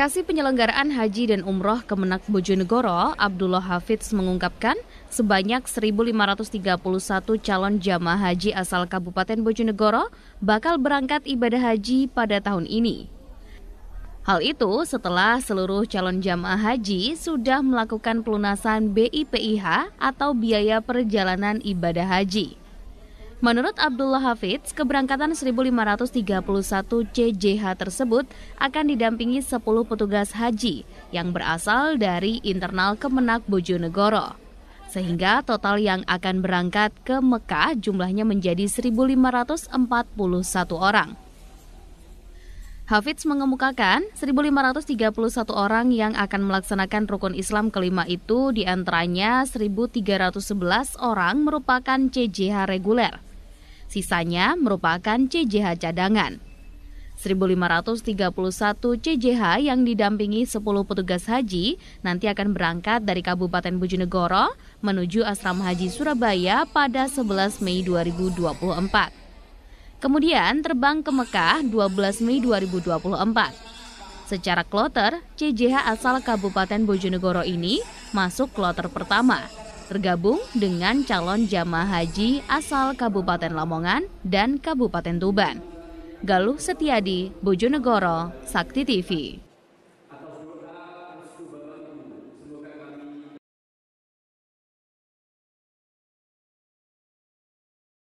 Kasih Penyelenggaraan Haji dan Umroh Kemenak Bojonegoro, Abdullah Hafidz mengungkapkan, sebanyak 1.531 calon jamaah haji asal Kabupaten Bojonegoro bakal berangkat ibadah haji pada tahun ini. Hal itu setelah seluruh calon jamaah haji sudah melakukan pelunasan BIPIH atau biaya perjalanan ibadah haji. Menurut Abdullah Hafidz, keberangkatan 1531 CJH tersebut akan didampingi 10 petugas haji yang berasal dari internal Kemenak Bojonegoro. Sehingga total yang akan berangkat ke Mekah jumlahnya menjadi 1541 orang. Hafiz mengemukakan 1.531 orang yang akan melaksanakan rukun Islam kelima itu diantaranya 1.311 orang merupakan CJH reguler Sisanya merupakan CJH cadangan. 1.531 CJH yang didampingi 10 petugas haji nanti akan berangkat dari Kabupaten Bojonegoro menuju Asrama Haji Surabaya pada 11 Mei 2024. Kemudian terbang ke Mekah 12 Mei 2024. Secara kloter, CJH asal Kabupaten Bojonegoro ini masuk kloter pertama tergabung dengan calon jamaah haji asal Kabupaten Lamongan dan Kabupaten Tuban. Galuh Setiadi, Bojonegoro, Sakti TV.